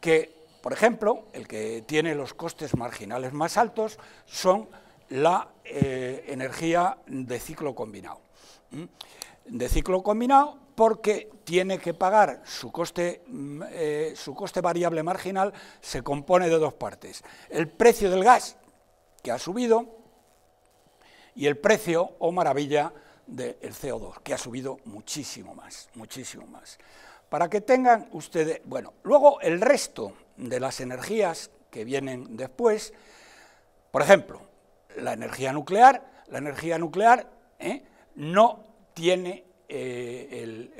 que, por ejemplo, el que tiene los costes marginales más altos son la eh, energía de ciclo combinado. De ciclo combinado porque tiene que pagar su coste, mm, eh, su coste variable marginal se compone de dos partes. El precio del gas, que ha subido, y el precio, o maravilla, del CO2, que ha subido muchísimo más, muchísimo más. Para que tengan ustedes, bueno, luego el resto de las energías que vienen después, por ejemplo, la energía nuclear, la energía nuclear ¿eh? no tiene eh,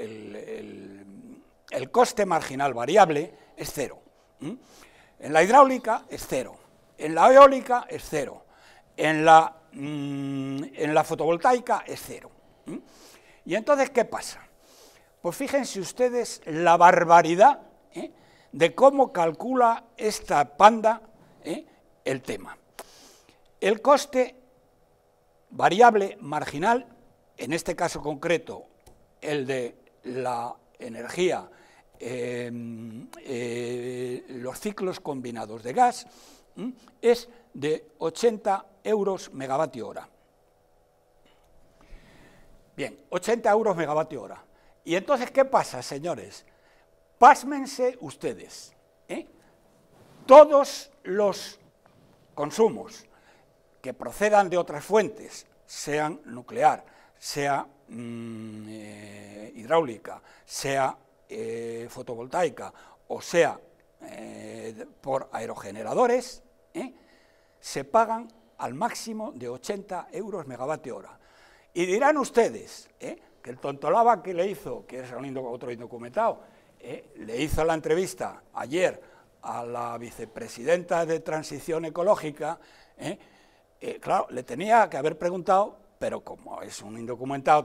el, coste marginal variable, es cero. En la hidráulica es cero, en la eólica es cero, en la, mm, en la fotovoltaica es cero. Y entonces, ¿qué pasa? Pues fíjense ustedes la barbaridad ¿eh? de cómo calcula esta panda ¿eh? el tema. El coste variable marginal, en este caso concreto, el de la energía, em, eh, los ciclos combinados de gas, es de 80 euros megavatio hora. Bien, 80 euros megavatio hora. Y entonces, ¿qué pasa, señores? Pásmense ustedes. ¿eh? Todos los consumos que procedan de otras fuentes, sean nuclear, sea mm, eh, hidráulica, sea eh, fotovoltaica o sea por aerogeneradores, se pagan al máximo de 80 euros megavatio hora. Y dirán ustedes, ¿eh? que el tontolaba que le hizo, que es otro indocumentado, eh, le hizo la entrevista ayer a la vicepresidenta de Transición Ecológica, eh, eh, claro, le tenía que haber preguntado, pero como es un indocumentado,